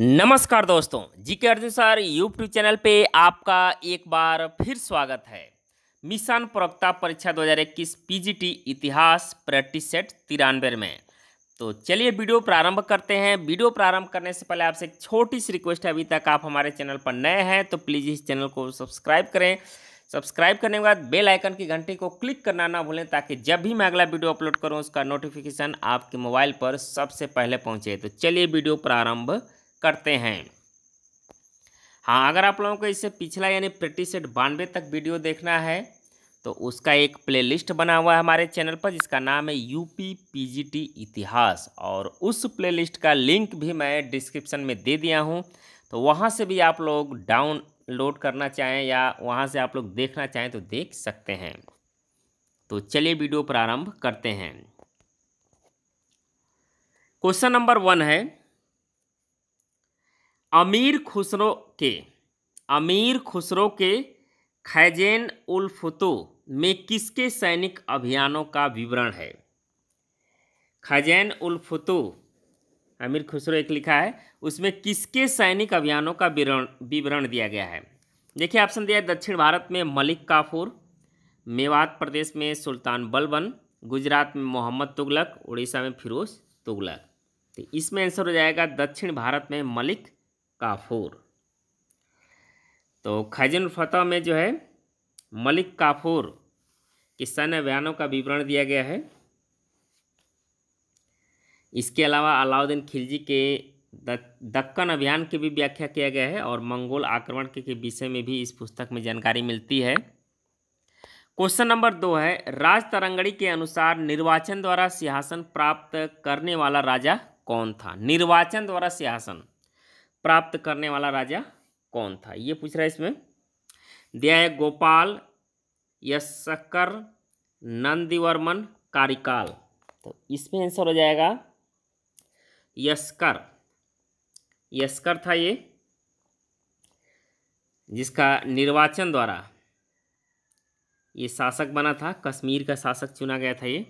नमस्कार दोस्तों जी के अर्जुन सर यूट्यूब चैनल पे आपका एक बार फिर स्वागत है मिशन प्रवक्ता परीक्षा 2021 पीजीटी इतिहास प्रैक्टिस सेट तिरानवे में तो चलिए वीडियो प्रारंभ करते हैं वीडियो प्रारंभ करने से पहले आपसे एक छोटी सी रिक्वेस्ट है अभी तक आप हमारे चैनल पर नए हैं तो प्लीज़ इस चैनल को सब्सक्राइब करें सब्सक्राइब करने के बाद बेल आइकन की घंटी को क्लिक करना ना भूलें ताकि जब भी मैं अगला वीडियो अपलोड करूं उसका नोटिफिकेशन आपके मोबाइल पर सबसे पहले पहुंचे तो चलिए वीडियो प्रारंभ करते हैं हाँ अगर आप लोगों को इससे पिछला यानी प्रैक्टिस सेट बानवे तक वीडियो देखना है तो उसका एक प्लेलिस्ट बना हुआ है हमारे चैनल पर जिसका नाम है यूपी पीजीटी इतिहास और उस प्लेलिस्ट का लिंक भी मैं डिस्क्रिप्शन में दे दिया हूँ तो वहाँ से भी आप लोग डाउनलोड करना चाहें या वहाँ से आप लोग देखना चाहें तो देख सकते हैं तो चलिए वीडियो प्रारंभ करते हैं क्वेश्चन नंबर वन है अमीर खुसरो के अमीर खुसरो के खैजेन उल फुतू में किसके सैनिक अभियानों का विवरण है खजैन उल फुतू अमीर खुसरो एक लिखा है उसमें किसके सैनिक अभियानों का विवरण विवरण दिया गया है देखिए ऑप्शन दिया है दक्षिण भारत में मलिक काफूर मेवात प्रदेश में सुल्तान बलबन गुजरात में मोहम्मद तुगलक उड़ीसा में फिरोज तुगलक तो इसमें आंसर हो जाएगा दक्षिण भारत में मलिक काफूर तो खजन फतह में जो है मलिक काफूर के सैन्य बयानों का विवरण दिया गया है इसके अलावा अलाउद्दीन खिलजी के दक्कन अभियान की भी व्याख्या किया गया है और मंगोल आक्रमण के विषय में भी इस पुस्तक में जानकारी मिलती है क्वेश्चन नंबर दो है राज तरंगड़ी के अनुसार निर्वाचन द्वारा सिंहासन प्राप्त करने वाला राजा कौन था निर्वाचन द्वारा सिंहासन प्राप्त करने वाला राजा कौन था ये पूछ रहा है इसमें दिया है गोपाल यशकर नंदीवर्मन कारिकाल तो इसमें आंसर हो जाएगा यशकर यशकर था ये जिसका निर्वाचन द्वारा ये शासक बना था कश्मीर का शासक चुना गया था ये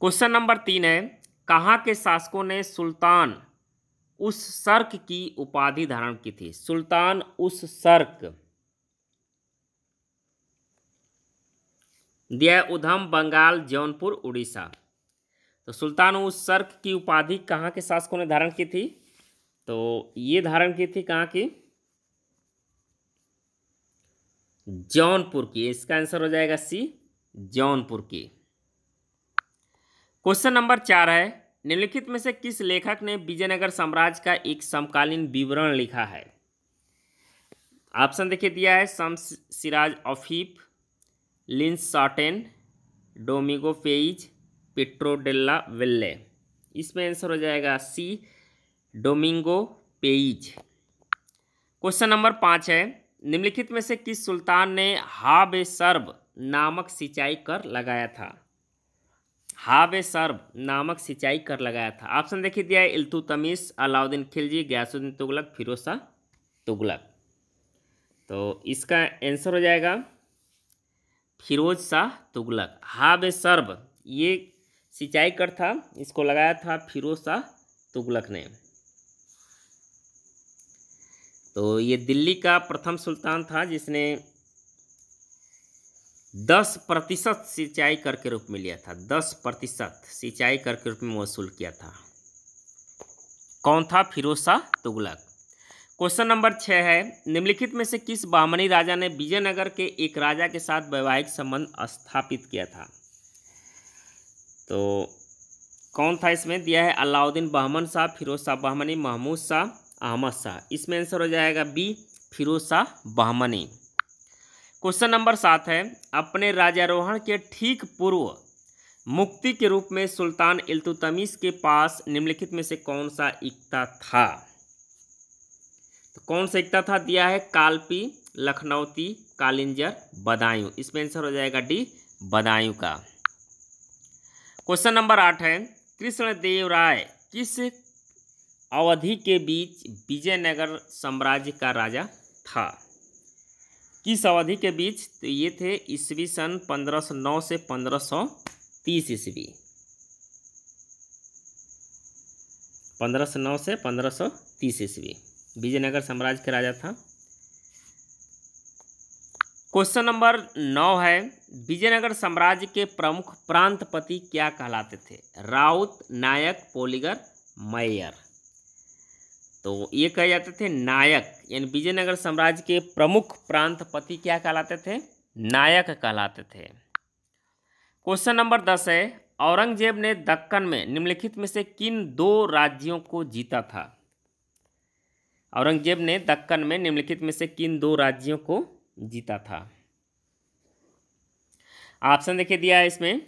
क्वेश्चन नंबर तीन है कहाँ के शासकों ने सुल्तान उस सर्क की उपाधि धारण की थी सुल्तान उस सर्क दिया उधम बंगाल जौनपुर उड़ीसा तो सुल्तान उस सर्क की उपाधि कहाँ के शासकों ने धारण की थी तो ये धारण की थी कहाँ की जौनपुर की इसका आंसर हो जाएगा सी जौनपुर की क्वेश्चन नंबर चार है निम्नलिखित में से किस लेखक ने विजयनगर साम्राज्य का एक समकालीन विवरण लिखा है ऑप्शन देखिए दिया है Shams Siraj Afif Linschoten Domingo Paes Pietro della Valle इसमें आंसर हो जाएगा C Domingo Paes question number पाँच है निम्नलिखित में से किस सुल्तान ने हाब सर्ब नामक सिंचाई कर लगाया था हावे सर्व नामक सिंचाई कर लगाया था ऑप्शन देखिए दिया है तमीस अलाउद्दीन खिलजी गयासुद्दीन तुगलक फिरोज शाह तुगलक तो इसका आंसर हो जाएगा फिरोज शाह तुगलक हावे सर्व ये सिंचाई कर था इसको लगाया था फिरोज शाह तुगलक ने तो ये दिल्ली का प्रथम सुल्तान था जिसने दस प्रतिशत सिंचाई कर के रूप में लिया था दस प्रतिशत सिंचाई कर के रूप में वसूल किया था कौन था फिरोज शाह तुगलक क्वेश्चन नंबर छः है निम्नलिखित में से किस बामनी राजा ने विजयनगर के एक राजा के साथ वैवाहिक संबंध स्थापित किया था तो कौन था इसमें दिया है अलाउद्दीन बहमन शाह फिरोज शाह बहमनी महमूद शाह अहमद शाह इसमें आंसर हो जाएगा B Firoz Shah Bahmani question number सात है अपने राजारोहण के ठीक पूर्व मुक्ति के रूप में सुल्तान इल्तुतमीस के पास निम्नलिखित में से कौन सा इक्ता था तो कौन सा इक्ता था दिया है कालपी लखनौती कालिंजर बदायूं इसमें आंसर हो जाएगा डी बदायूं का क्वेश्चन नंबर आठ है कृष्णदेव राय किस अवधि के बीच विजयनगर साम्राज्य का राजा था किस अवधि के बीच तो ये थे ईस्वी सन 1509 से 1530 ईस्वी नौ से 1530 ईस्वी विजयनगर साम्राज्य के राजा था क्वेश्चन नंबर नौ है विजयनगर साम्राज्य के प्रमुख प्रांतपति क्या कहलाते थे राउत नायक पोलिगर मैयर तो ये कहे जाते थे नायक यानी विजयनगर साम्राज्य के प्रमुख प्रांतपति क्या कहलाते थे नायक कहलाते थे क्वेश्चन नंबर दस है औरंगजेब ने दक्कन में निम्नलिखित में से किन दो राज्यों को जीता था औरंगजेब ने दक्कन में निम्नलिखित में से किन दो राज्यों को जीता था ऑप्शन देखिए दिया है इसमें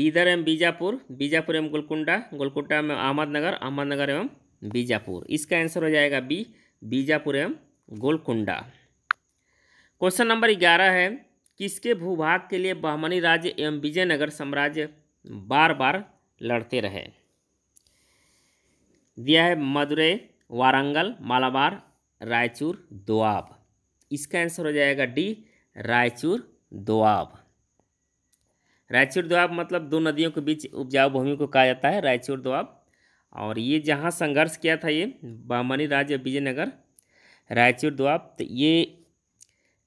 बीदर एवं बीजापुर बीजापुर एवं गोलकुंडा गोलकुंडा में अहमदनगर अहमदनगर एवं बीजापुर इसका आंसर हो जाएगा बी बीजापुर एवं गोलकुंडा क्वेश्चन नंबर ग्यारह है किसके भूभाग के लिए बहमनी राज्य एवं विजयनगर साम्राज्य बार बार लड़ते रहे दिया है मदुरे वारंगल मालाबार रायचूर दोआब इसका आंसर हो जाएगा डी रायचूर दोआब रायचूर दोआब मतलब दो नदियों के बीच उपजाऊ भूमि को कहा जाता है रायचूर दोआब और ये जहाँ संघर्ष किया था ये बामनी राज्य विजयनगर रायचूर द्वाब तो ये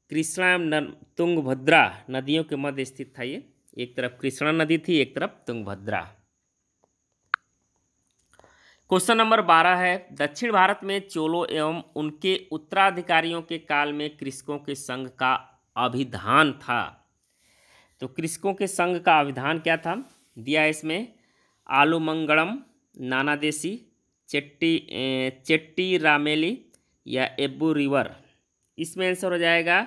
कृष्णा एवं तुंगभद्रा नदियों के मध्य स्थित था ये एक तरफ कृष्णा नदी थी एक तरफ तुंगभद्रा क्वेश्चन नंबर बारह है दक्षिण भारत में चोलों एवं उनके उत्तराधिकारियों के काल में कृषकों के संघ का अभिधान था तो कृषकों के संघ का अभिधान क्या था दिया इसमें आलुमंगलम नानादेसी चेट्टी चेट्टी रामेली या एब्बू रिवर इसमें आंसर हो जाएगा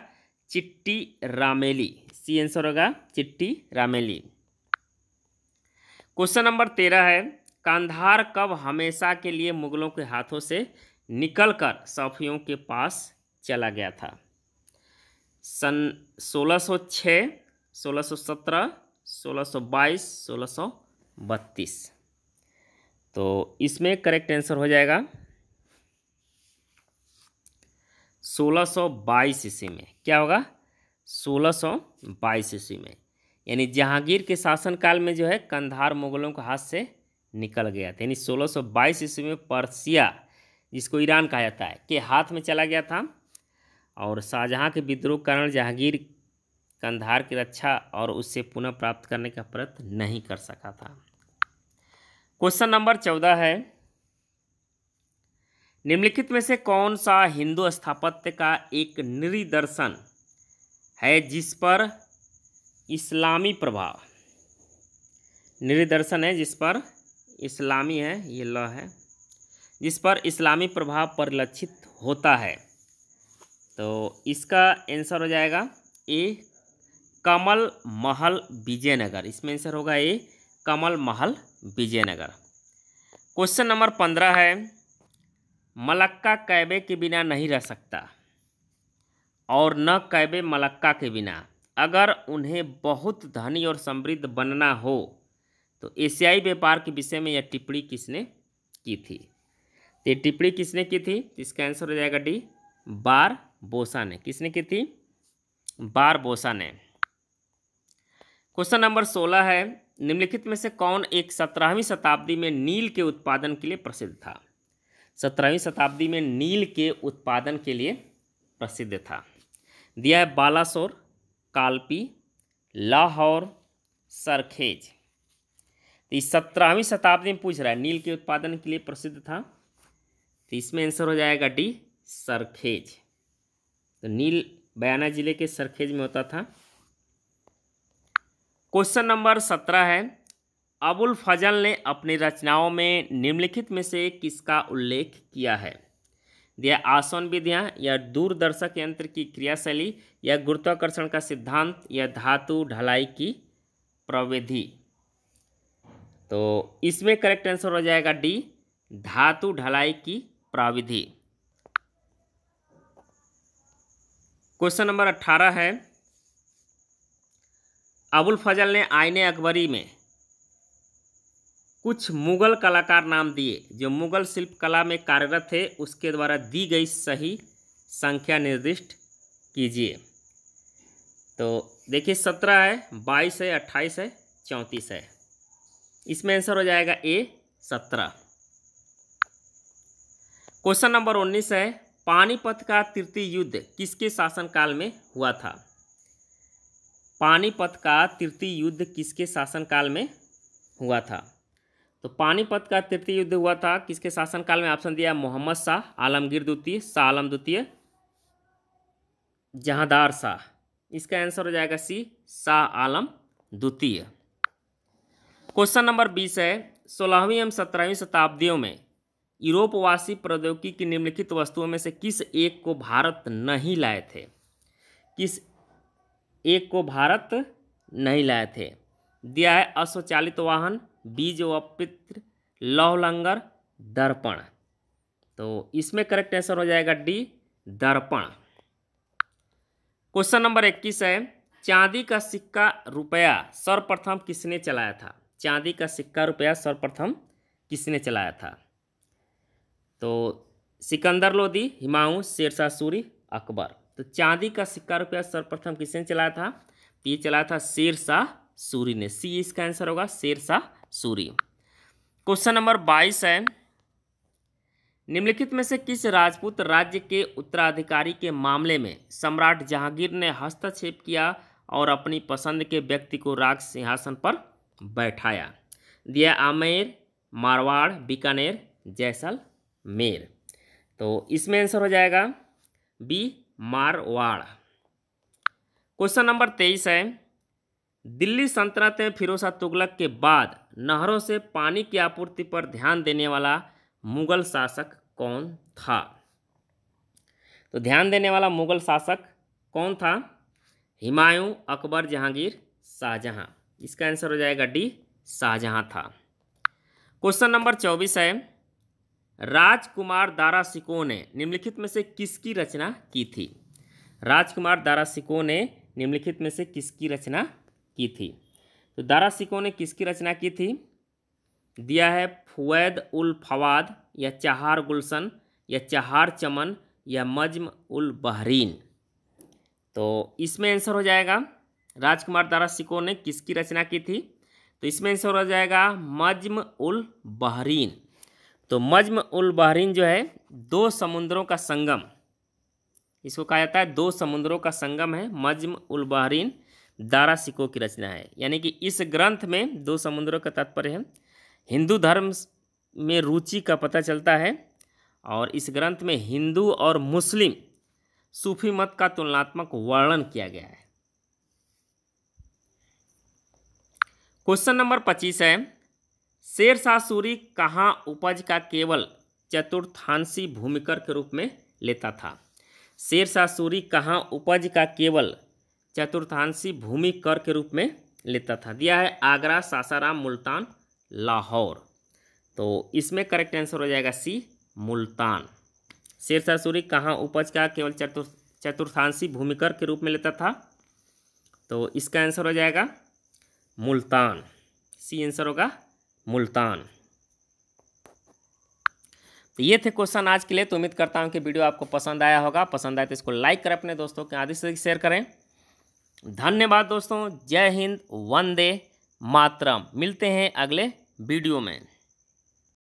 चिट्टी रामेली सी आंसर होगा चिट्टी रामेली क्वेश्चन नंबर तेरह है कांधार कब हमेशा के लिए मुगलों के हाथों से निकलकर सफियों के पास चला गया था सन 1606, 1617, 1622, 1632 तो इसमें करेक्ट आंसर हो जाएगा 1622 ईस्वी में क्या होगा 1622 ईस्वी में यानी जहांगीर के शासनकाल में जो है कंधार मुगलों के हाथ से निकल गया था यानी 1622 ईस्वी में पर्सिया जिसको ईरान कहा जाता है के हाथ में चला गया था और शाहजहाँ के विद्रोह कारण जहांगीर कंधार की रक्षा और उससे पुनः प्राप्त करने का प्रयत्न नहीं कर सका था क्वेश्चन नंबर चौदह है निम्नलिखित में से कौन सा हिंदू स्थापत्य का एक निरीदर्शन है जिस पर इस्लामी प्रभाव निरीदर्शन है जिस पर इस्लामी है ये ल है जिस पर इस्लामी प्रभाव परिलक्षित होता है तो इसका आंसर हो जाएगा ए कमल महल विजयनगर इसमें आंसर होगा ए कमल महल विजयनगर क्वेश्चन नंबर पंद्रह है मलक्का कैबे के बिना नहीं रह सकता और न कैबे मलक्का के बिना अगर उन्हें बहुत धनी और समृद्ध बनना हो तो एशियाई व्यापार के विषय में यह टिप्पणी किसने की थी तो टिप्पणी किसने की थी इसका आंसर हो जाएगा डी बार बोसा ने किसने की थी बार बोसा ने क्वेश्चन नंबर सोलह है निम्नलिखित में से कौन एक सत्रहवीं शताब्दी में नील के उत्पादन के लिए प्रसिद्ध था सत्रहवीं शताब्दी में नील के उत्पादन के लिए प्रसिद्ध था दिया है बालासोर कालपी लाहौर सरखेज तो इस सत्रहवीं शताब्दी में पूछ रहा है नील के उत्पादन के लिए प्रसिद्ध था तो इसमें आंसर हो जाएगा डी सरखेज तो नील बयाना जिले के सरखेज में होता था क्वेश्चन नंबर सत्रह है अबुल फजल ने अपनी रचनाओं में निम्नलिखित में से किसका उल्लेख किया है दिया आसन विधियाँ या दूरदर्शक यंत्र की क्रियाशैली या गुरुत्वाकर्षण का सिद्धांत या धातु ढलाई की प्रविधि तो इसमें करेक्ट आंसर हो जाएगा डी धातु ढलाई की प्रविधि क्वेश्चन नंबर अट्ठारह है अबुल फजल ने आईने अकबरी में कुछ मुग़ल कलाकार नाम दिए जो मुग़ल शिल्प कला में कार्यरत थे उसके द्वारा दी गई सही संख्या निर्दिष्ट कीजिए तो देखिए सत्रह है बाईस है अट्ठाईस है चौंतीस है इसमें आंसर हो जाएगा ए सत्रह क्वेश्चन नंबर उन्नीस है पानीपत का तृतीय युद्ध किसके शासनकाल में हुआ था पानीपत का तृतीय युद्ध किसके शासनकाल में हुआ था तो पानीपत का तृतीय युद्ध हुआ था किसके शासनकाल में ऑप्शन दिया मोहम्मद शाह आलमगीर द्वितीय शाह आलम द्वितीय जहादार शाह इसका आंसर हो जाएगा सी शाह आलम द्वितीय क्वेश्चन नंबर बीस है सोलहवीं एवं सत्रहवीं शताब्दियों में यूरोपवासी प्रौद्योगिकी की निम्नलिखित वस्तुओं में से किस एक को भारत नहीं लाए थे किस एक को भारत नहीं लाए थे दिया है अस्वचालित वाहन बीज व पित्र लौह लंगर दर्पण तो इसमें करेक्ट आंसर हो जाएगा डी दर्पण क्वेश्चन नंबर इक्कीस है चांदी का सिक्का रुपया सर्वप्रथम किसने चलाया था चांदी का सिक्का रुपया सर्वप्रथम किसने चलाया था तो सिकंदर लोदी हिमाऊ शेरशाह सूरी अकबर तो चांदी का सिक्का रुपया सर्वप्रथम किसने चलाया था तो ये चलाया था शेर शाह सूरी ने सी इसका आंसर होगा शेरशाह सूरी क्वेश्चन नंबर बाईस है निम्नलिखित में से किस राजपूत राज्य के उत्तराधिकारी के मामले में सम्राट जहांगीर ने हस्तक्षेप किया और अपनी पसंद के व्यक्ति को राज सिंहासन पर बैठाया दिया आमेर मारवाड़ बीकानेर जैसलमेर तो इसमें आंसर हो जाएगा बी मारवाड़ क्वेश्चन नंबर तेईस है दिल्ली सल्तनत फिरोजा तुगलक के बाद नहरों से पानी की आपूर्ति पर ध्यान देने वाला मुगल शासक कौन था तो ध्यान देने वाला मुगल शासक कौन था हिमायूं अकबर जहांगीर शाहजहां इसका आंसर हो जाएगा डी शाहजहां था क्वेश्चन नंबर चौबीस है राजकुमार दारा सिको ने निम्नलिखित में से किसकी रचना की थी राजकुमार दारा सिको ने निम्नलिखित में से किसकी रचना की थी तो दारा सिको ने किसकी रचना की थी दिया है फुवैद उल फवाद या चहार गुलशन या चहार चमन या मजम उल बहरीन तो इसमें आंसर हो जाएगा राजकुमार दारा सिको ने किसकी रचना की थी तो इसमें आंसर हो जाएगा मजम उल बहरीन तो मजम उल बहरीन जो है दो समुद्रों का संगम इसको कहा जाता है दो समुद्रों का संगम है मजम उल बहरीन दारा सिको की रचना है यानी कि इस ग्रंथ में दो समुद्रों का तात्पर्य है हिंदू धर्म में रुचि का पता चलता है और इस ग्रंथ में हिंदू और मुस्लिम सूफी मत का तुलनात्मक वर्णन किया गया है क्वेश्चन नंबर पच्चीस है शेरशाह सूरी कहाँ उपज का केवल चतुर्थांशी भूमिकर के रूप में लेता था शेरशाह सूरी कहाँ उपज का केवल चतुर्थांशी भूमि कर के रूप में लेता था दिया है आगरा सासाराम मुल्तान लाहौर तो इसमें करेक्ट आंसर हो जाएगा सी मुल्तान शेरशाह सूरी कहाँ उपज का केवल चतुर्थ चतुर्थांशी भूमिकर के रूप में लेता था तो इसका आंसर हो जाएगा मुल्तान सी आंसर होगा मुल्तान तो ये थे क्वेश्चन आज के लिए तो उम्मीद करता हूँ कि वीडियो आपको पसंद आया होगा पसंद आया तो इसको लाइक करें अपने दोस्तों के आदि से शेयर करें धन्यवाद दोस्तों जय हिंद वंदे मातरम मिलते हैं अगले वीडियो में